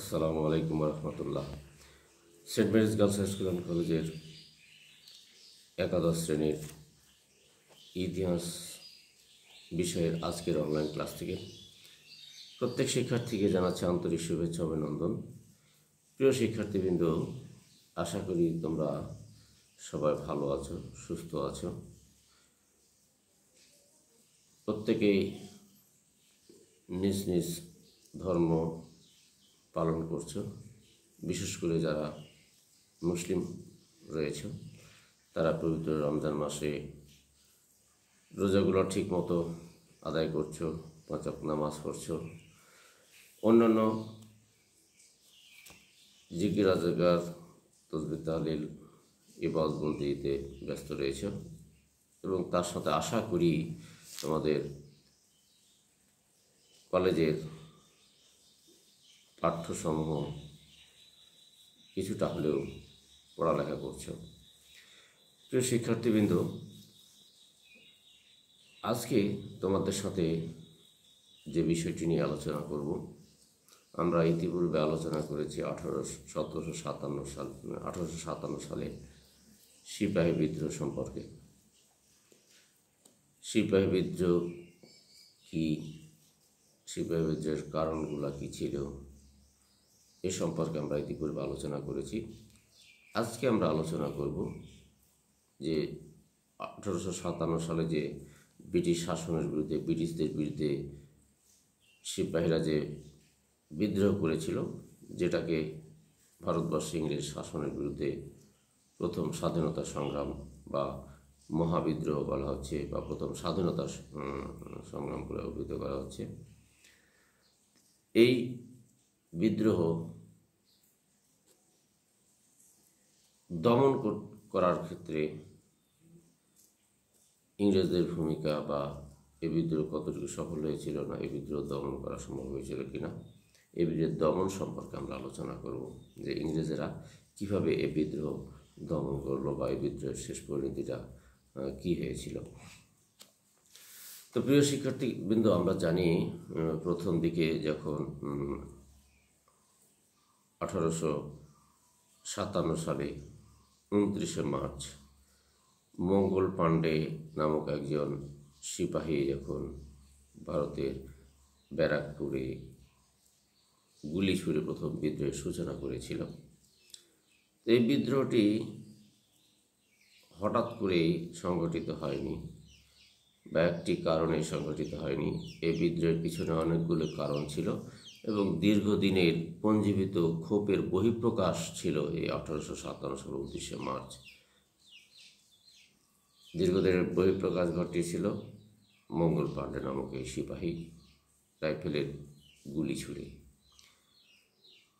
আসসালামু আলাইকুম রহমতুল্লাহ Saint Mary's Girls High School and কলেজের একাদশ শ্রেণীর ইতিহাস বিষয়ের আজকের অনলাইন ক্লাস থেকে প্রত্যেক শিক্ষার্থীকে জানাচ্ছে আন্তরিক শুভেচ্ছা অভিনন্দন প্রিয় শিক্ষার্থীবৃন্দ আশা করি তোমরা সবাই ভালো আছো সুস্থ আছো প্রত্যেকেই নিজ নিজ ধর্ম পালন করছো বিশেষ করে যারা মুসলিম রয়েছে তারা পবিত্র রমজান মাসে রোজাগুলো ঠিক মতো আদায় করছো পাঁচক নামাজ পড়ছ অন্যান্য জিকির রাজাগার তসবি তাহলিল ইবাদ বন্দিতে ব্যস্ত রয়েছে এবং তার সাথে আশা করি তোমাদের কলেজের পাঠ্যসমূহ কিছুটা হলেও পড়ালেখা করছ প্রিয় শিক্ষার্থীবৃন্দ আজকে তোমাদের সাথে যে বিষয়টি নিয়ে আলোচনা করব আমরা ইতিপূর্বে আলোচনা করেছি আঠারো সতেরোশো সাতান্ন সাল আঠারোশো সাতান্ন সালে সিপাহী বিদ্রোহ সম্পর্কে সিপাহী বিদ্রোহ কী সিপাহী বিদ্রোহের কারণগুলো কী ছিল এ সম্পর্কে আমরা ইতিপূর্বে আলোচনা করেছি আজকে আমরা আলোচনা করব যে আঠারোশো সাতান্ন সালে যে ব্রিটিশ শাসনের বিরুদ্ধে ব্রিটিশদের বিরুদ্ধে সিপাহীরা যে বিদ্রোহ করেছিল যেটাকে ভারতবর্ষে ইংরেজ শাসনের বিরুদ্ধে প্রথম স্বাধীনতা সংগ্রাম বা মহাবিদ্রোহ বলা হচ্ছে বা প্রথম স্বাধীনতা সংগ্রাম বলে অভিহিত করা হচ্ছে এই বিদ্রোহ দমন করার ক্ষেত্রে ইংরেজদের ভূমিকা বা এ বিদ্রোহ কতটুকু সফল হয়েছিল না এ বিদ্রোহ দমন করা সম্ভব হয়েছিল কিনা এ বিদ্রোহ দমন সম্পর্কে আমরা আলোচনা করব যে ইংরেজেরা কিভাবে এ বিদ্রোহ দমন করলো বা এ বিদ্রোহের শেষ পরিণতিটা কি হয়েছিল তো প্রিয় বিন্দু আমরা জানি প্রথম দিকে যখন আঠারোশো সাতান্ন সালে উনত্রিশে মার্চ মঙ্গল পাণ্ডে নামক একজন সিপাহী যখন ভারতের ব্যারাকপুরে গুলি ছুড়ে প্রথম বিদ্রোহের সূচনা করেছিল এই বিদ্রোহটি হঠাৎ করেই সংগঠিত হয়নি বা একটি কারণে সংগঠিত হয়নি এই বিদ্রোহের পিছনে অনেকগুলো কারণ ছিল এবং দীর্ঘদিনের পঞ্জীবিত ক্ষোভের বহিঃপ্রকাশ ছিল এই আঠারোশো সাতান্ন সালের উনত্রিশে মার্চ দীর্ঘদিনের বহিঃপ্রকাশ ঘটিয়েছিল মঙ্গল পাণ্ডে নামক এই সিপাহী রাইফেলের গুলি ছুড়ে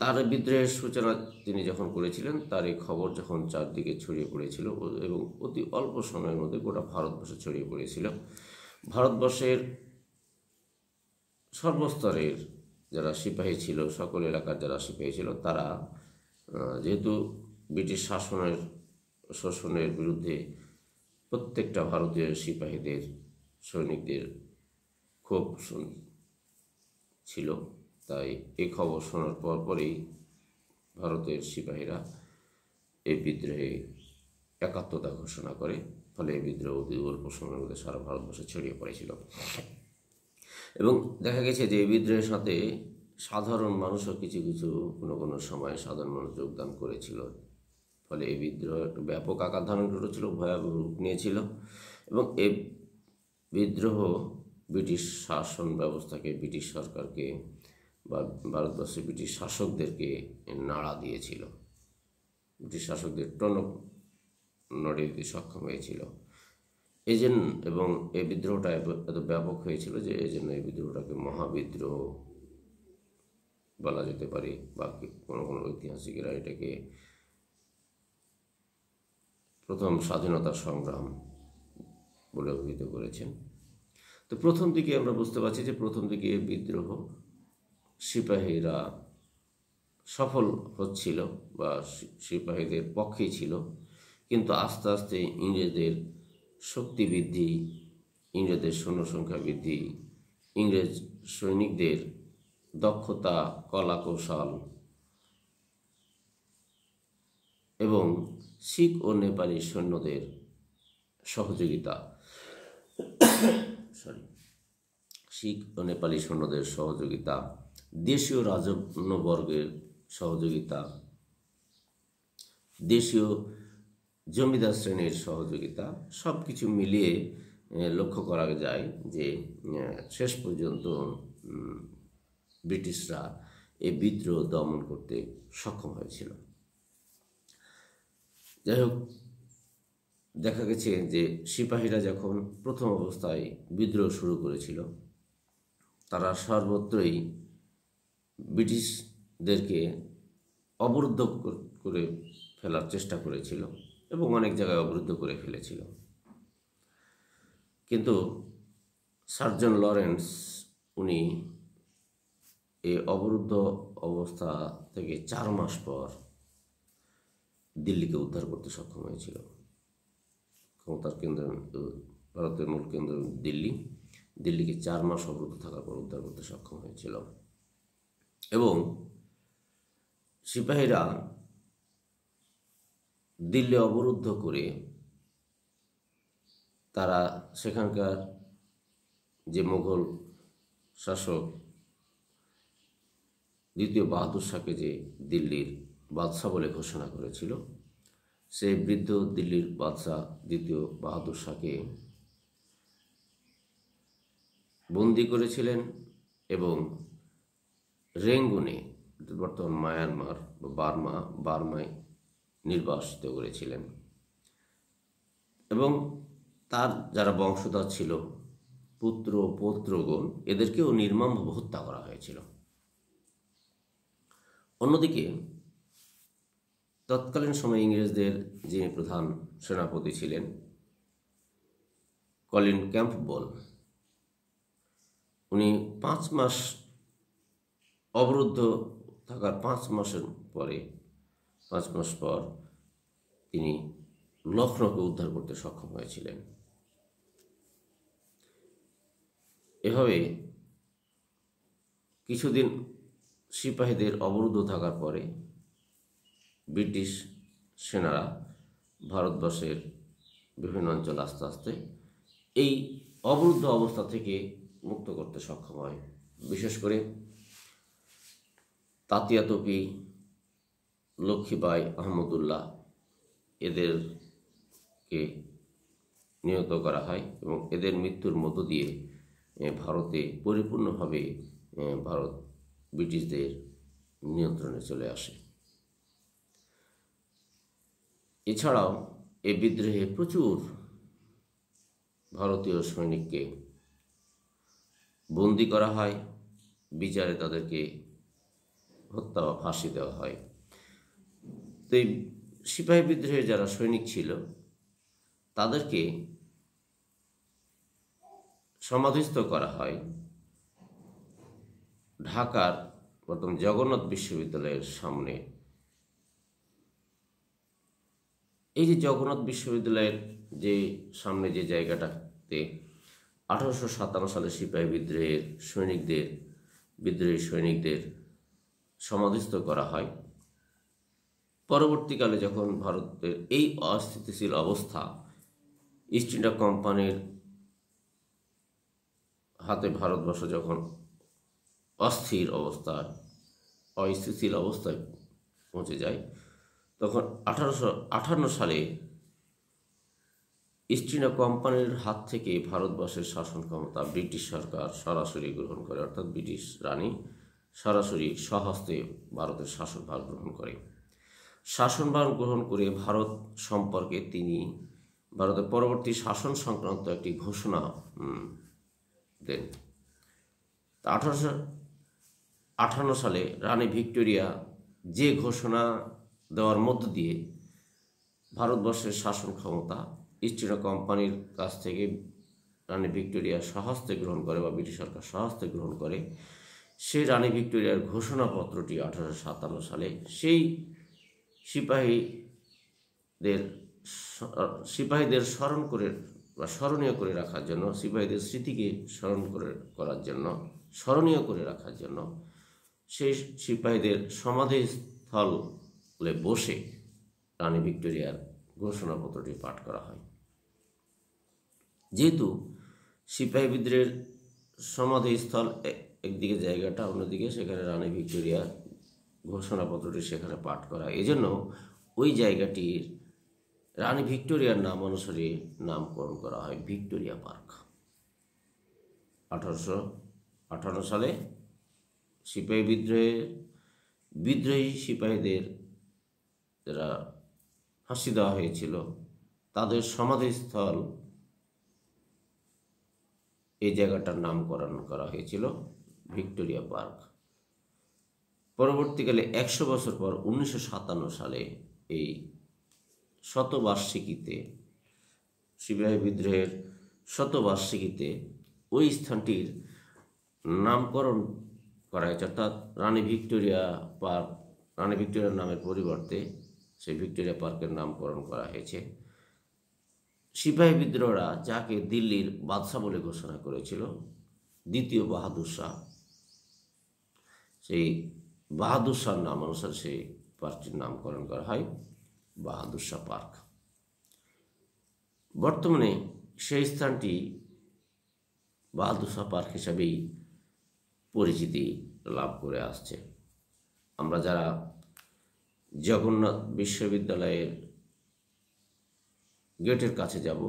তার বিদ্রোহের সূচনা তিনি যখন করেছিলেন তার এই খবর যখন চারদিকে ছড়িয়ে পড়েছিল এবং অতি অল্প সময়ের মধ্যে গোটা ভারতবর্ষে ছড়িয়ে পড়েছিল ভারতবর্ষের সর্বস্তরের যারা সিপাহী ছিল সকল এলাকার যারা সিপাহী ছিল তারা যেহেতু ব্রিটিশ শাসনের শোষণের বিরুদ্ধে প্রত্যেকটা ভারতীয় সিপাহীদের সৈনিকদের খুব ছিল তাই এই খবর শোনার পর পরেই ভারতের সিপাহীরা এই বিদ্রোহে একাত্মতা ঘোষণা করে ফলে এই বিদ্রোহ অতি অল্প সময়ের মধ্যে সারা ভারতবর্ষে ছড়িয়ে পড়েছিল এবং দেখা গেছে যে এই বিদ্রোহের সাথে সাধারণ মানুষও কিছু কিছু কোনো কোনো সময় সাধারণ মানুষ যোগদান করেছিল ফলে এই বিদ্রোহ একটু ব্যাপক আকার ধারণ করেছিল ভয়াবহ রূপ নিয়েছিল এবং এ বিদ্রোহ ব্রিটিশ শাসন ব্যবস্থাকে ব্রিটিশ সরকারকে বা ভারতবর্ষের ব্রিটিশ শাসকদেরকে নাড়া দিয়েছিল ব্রিটিশ শাসকদের টনক নড়ে দিতে সক্ষম হয়েছিল এই জন্য এবং এই বিদ্রোহটা এত ব্যাপক হয়েছিল যে এই জন্য এই বিদ্রোহটাকে মহাবিদ্রোহ বলা যেতে পারে বা কোনো কোনো ঐতিহাসিকেরা এটাকে প্রথম স্বাধীনতা সংগ্রাম বলে অভিহিত করেছেন তো প্রথম দিকে আমরা বুঝতে পারছি যে প্রথম দিকে এই বিদ্রোহ সিপাহীরা সফল হচ্ছিল বা সিপাহীদের পক্ষে ছিল কিন্তু আস্তে আস্তে ইংরেজদের শক্তি বৃদ্ধি ইংরেজদের সৈন্যসংখ্যা বৃদ্ধি ইংরেজ সৈনিকদের দক্ষতা কলা কৌশল এবং শিখ ও নেপালি সৈন্যদের সহযোগিতা সরি শিখ ও নেপালি সৈন্যদের সহযোগিতা দেশীয় রাজন্যবর্গের সহযোগিতা দেশীয় জমিদার শ্রেণীর সহযোগিতা সব কিছু মিলিয়ে লক্ষ্য করা যায় যে শেষ পর্যন্ত ব্রিটিশরা এই বিদ্রোহ দমন করতে সক্ষম হয়েছিল যাই হোক দেখা গেছে যে সিপাহীরা যখন প্রথম অবস্থায় বিদ্রোহ শুরু করেছিল তারা সর্বত্রই ব্রিটিশদেরকে অবরুদ্ধ করে ফেলার চেষ্টা করেছিল এবং অনেক জায়গায় অবরুদ্ধ করে ফেলেছিল কিন্তু সার্জন লরেন্স উনি এই অবরুদ্ধ অবস্থা থেকে চার মাস পর দিল্লিকে উদ্ধার করতে সক্ষম হয়েছিল ক্ষমতার কেন্দ্র ভারতের মূল কেন্দ্র দিল্লি দিল্লিকে চার মাস অবরুদ্ধ থাকার পর উদ্ধার করতে সক্ষম হয়েছিল এবং সিপাহীরা দিল্লি অবরুদ্ধ করে তারা সেখানকার যে মোগল শাসক দ্বিতীয় বাহাদুর শাহকে যে দিল্লির বাদশাহ বলে ঘোষণা করেছিল সে বৃদ্ধ দিল্লির বাদশাহ দ্বিতীয় বাহাদুর শাহকে বন্দি করেছিলেন এবং রেঙ্গুনে বর্তমান মায়ানমার বা বার্মা বার্মায় নির্বাসিত করেছিলেন এবং তার যারা বংশধর ছিল পুত্র পৌত্রগণ এদেরকেও নির্মমভাবে হত্যা করা হয়েছিল অন্যদিকে তৎকালীন সময়ে ইংরেজদের যিনি প্রধান সেনাপতি ছিলেন কলিন ক্যাম্পবল উনি পাঁচ মাস অবরুদ্ধ থাকার পাঁচ মাসের পরে পাঁচ মাস পর তিনি লখনৌকে উদ্ধার করতে সক্ষম হয়েছিলেন এভাবে কিছুদিন সিপাহীদের অবরুদ্ধ থাকার পরে ব্রিটিশ সেনারা ভারতবর্ষের বিভিন্ন অঞ্চল আস্তে আস্তে এই অবরুদ্ধ অবস্থা থেকে মুক্ত করতে সক্ষম হয় বিশেষ করে তাতিয়াতপি লক্ষ্মীবাই আহমদুল্লাহ এদেরকে নিহত করা হয় এবং এদের মৃত্যুর মধ্য দিয়ে ভারতে পরিপূর্ণভাবে ভারত ব্রিটিশদের নিয়ন্ত্রণে চলে আসে এছাড়াও এ বিদ্রোহে প্রচুর ভারতীয় সৈনিককে বন্দি করা হয় বিচারে তাদেরকে হত্যা বা ফাঁসি দেওয়া হয় তো এই সিপাহী বিদ্রোহে যারা সৈনিক ছিল তাদেরকে সমাধিস্থ করা হয় ঢাকার প্রথম জগন্নাথ বিশ্ববিদ্যালয়ের সামনে এই যে জগন্নাথ বিশ্ববিদ্যালয়ের যে সামনে যে জায়গাটাতে আঠারোশো সাতান্ন সালে সিপাহী বিদ্রোহের সৈনিকদের বিদ্রোহী সৈনিকদের সমাধিস্থ করা হয় পরবর্তীকালে যখন ভারতের এই অস্থিতিশীল অবস্থা ইস্ট ইন্ডিয়া কোম্পানির হাতে ভারতবর্ষ যখন অস্থির অবস্থায় অস্থিতিশীল অবস্থায় পৌঁছে যায় তখন আঠারোশো আঠান্ন সালে ইস্ট ইন্ডিয়া কোম্পানির হাত থেকে ভারতবর্ষের শাসন ক্ষমতা ব্রিটিশ সরকার সরাসরি গ্রহণ করে অর্থাৎ ব্রিটিশ রানী সরাসরি সহস্তে ভারতের শাসনভার গ্রহণ করে শাসনভার গ্রহণ করে ভারত সম্পর্কে তিনি ভারতের পরবর্তী শাসন সংক্রান্ত একটি ঘোষণা দেন আঠারোশো আঠান্ন সালে রানী ভিক্টোরিয়া যে ঘোষণা দেওয়ার মধ্য দিয়ে ভারতবর্ষের শাসন ক্ষমতা ইস্ট ইন্ডিয়া কোম্পানির কাছ থেকে রানী ভিক্টোরিয়া সহস্তে গ্রহণ করে বা ব্রিটিশ সরকার সহস্তে গ্রহণ করে সেই রানী ভিক্টোরিয়ার ঘোষণাপত্রটি আঠারোশো সাতান্ন সালে সেই সিপাহীদের সিপাহীদের স্মরণ করে বা স্মরণীয় করে রাখার জন্য সিপাহীদের স্মৃতিকে স্মরণ করে করার জন্য স্মরণীয় করে রাখার জন্য সেই সিপাহীদের স্থলে বসে রানী ভিক্টোরিয়ার ঘোষণাপত্রটি পাঠ করা হয় যেহেতু সিপাহী বিদ্রোহের সমাধিস্থল একদিকে জায়গাটা অন্যদিকে সেখানে রানী ভিক্টোরিয়া ঘোষণাপত্রটি সেখানে পাঠ করা এজন্য ওই জায়গাটির রানী ভিক্টোরিয়ার নাম অনুসারে নামকরণ করা হয় ভিক্টোরিয়া পার্ক আঠারোশো আঠারো সালে সিপাহী বিদ্রোহের বিদ্রোহী সিপাহীদের যারা ফাঁসি দেওয়া হয়েছিল তাদের সমাধিস্থল এই জায়গাটার নামকরণ করা হয়েছিল ভিক্টোরিয়া পার্ক পরবর্তীকালে একশো বছর পর উনিশশো সালে এই শতবার্ষিকীতে শিবরায় বিদ্রোহের শতবার্ষিকীতে ওই স্থানটির নামকরণ করা হয়েছে অর্থাৎ রানী ভিক্টোরিয়া পার্ক রানী ভিক্টোরিয়ার নামের পরিবর্তে সেই ভিক্টোরিয়া পার্কের নামকরণ করা হয়েছে সিপাহী বিদ্রোহরা যাকে দিল্লির বাদশাহ বলে ঘোষণা করেছিল দ্বিতীয় বাহাদুর শাহ সেই বাহাদুর শাহ নাম অনুসারে সেই পার্কটির নামকরণ করা হয় বাহাদুর শাহ পার্ক বর্তমানে সেই স্থানটি বাহাদুর শাহ পার্ক হিসাবেই পরিচিতি লাভ করে আসছে আমরা যারা জগন্নাথ বিশ্ববিদ্যালয়ের গেটের কাছে যাব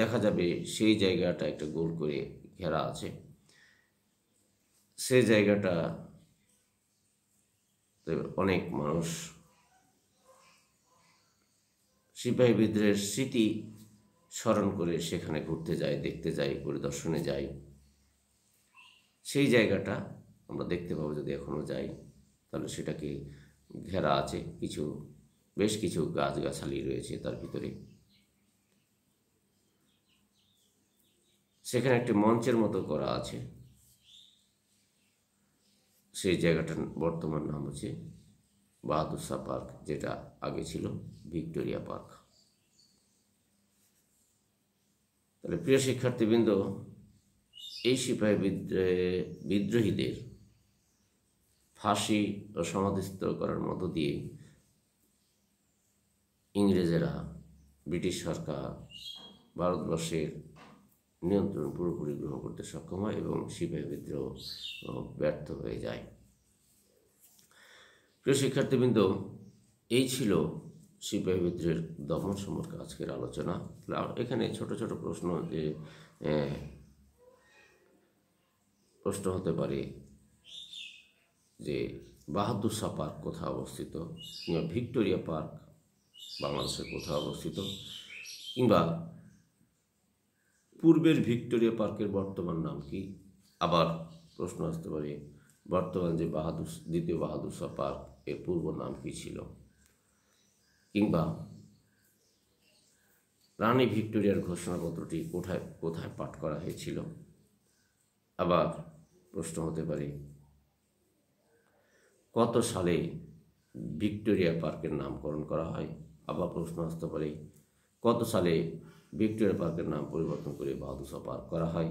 দেখা যাবে সেই জায়গাটা একটা গোল করে ঘেরা আছে সেই জায়গাটা অনেক মানুষ সিপাহী বিদ্রোহের স্মৃতি স্মরণ করে সেখানে ঘুরতে যাই দেখতে যাই পরিদর্শনে যাই সেই জায়গাটা আমরা দেখতে পাবো যদি এখনও যাই তাহলে সেটাকে ঘেরা আছে কিছু বেশ কিছু গাছগাছালি রয়েছে তার ভিতরে সেখানে একটি মঞ্চের মতো করা আছে সেই জায়গাটার বর্তমান নাম হচ্ছে বাহাদুরশাহ পার্ক যেটা আগে ছিল ভিক্টোরিয়া পার্ক তাহলে প্রিয় শিক্ষার্থীবৃন্দ এই সিপাহী বিদ্রোহীদের ফাঁসি ও সমাধিস্থ করার মধ্য দিয়ে ইংরেজেরা ব্রিটিশ সরকার ভারতবর্ষের নিয়ন্ত্রণ পুরোপুরি গ্রহণ করতে সক্ষম হয় এবং শিবের বিদ্রোহ ব্যর্থ হয়ে যায় প্রিয় শিক্ষার্থীবৃন্দ এই ছিল সিপাহী বিদ্রোহের দমন সম্পর্কে আজকের আলোচনা এখানে ছোট ছোট প্রশ্ন যে প্রশ্ন হতে পারে যে বাহাদুর শাহ পার্ক কোথায় অবস্থিত কিংবা ভিক্টোরিয়া পার্ক বাংলাদেশের কোথায় অবস্থিত কিংবা পূর্বের ভিক্টোরিয়া পার্কের বর্তমান নাম কি আবার প্রশ্ন আসতে পারে বর্তমান যে বাহাদুর দ্বিতীয় বাহাদুর শাহ পার্ক এর পূর্ব নাম কী ছিল কিংবা রানী ভিক্টোরিয়ার ঘোষণাপত্রটি কোথায় কোথায় পাঠ করা হয়েছিল আবার প্রশ্ন হতে পারে কত সালে ভিক্টোরিয়া পার্কের নামকরণ করা হয় আবার প্রশ্ন আসতে পারে কত সালে ভিক্টোরিয়া পার্কের নাম পরিবর্তন করে বাহাদুসা পার্ক করা হয়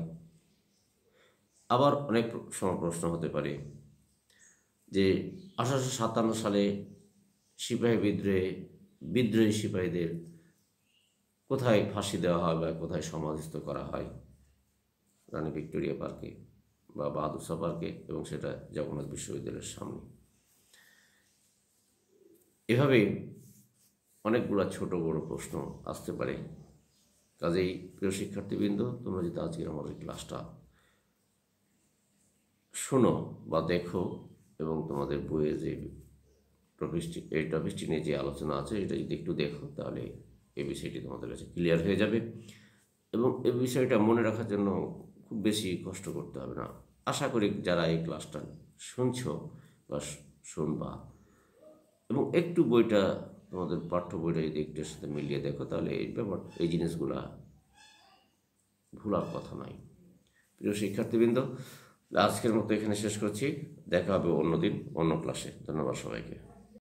আবার অনেক সময় প্রশ্ন হতে পারে যে আঠারোশো সাতান্ন সালে সিপাহী বিদ্রোহে বিদ্রোহী সিপাহীদের কোথায় ফাঁসি দেওয়া হয় বা কোথায় সমাধিস্থ করা হয় রানী ভিক্টোরিয়া পার্কে বা বাহাদুরশাহ পার্কে এবং সেটা জগন্নাথ বিশ্ববিদ্যালয়ের সামনে এভাবে অনেকগুলো ছোট বড় প্রশ্ন আসতে পারে কাজেই প্রিয় শিক্ষার্থীবৃন্দ তোমরা যদি আজকের আমার ক্লাসটা শোনো বা দেখো এবং তোমাদের বইয়ে যে টপিকটি এই টপিকটি নিয়ে যে আলোচনা আছে এটা যদি একটু দেখো তাহলে এই বিষয়টি তোমাদের কাছে ক্লিয়ার হয়ে যাবে এবং এই বিষয়টা মনে রাখার জন্য খুব বেশি কষ্ট করতে হবে না আশা করি যারা এই ক্লাসটা শুনছ বা শুনবা এবং একটু বইটা তোমাদের পাঠ্য বইটা যদি একটু সাথে মিলিয়ে দেখো তাহলে এই ব্যাপার এই জিনিসগুলা ভুলার কথা নয় প্রিয় শিক্ষার্থীবৃন্দ আজকের মতো এখানে শেষ করছি দেখা হবে অন্য দিন অন্য ক্লাসে ধন্যবাদ সবাইকে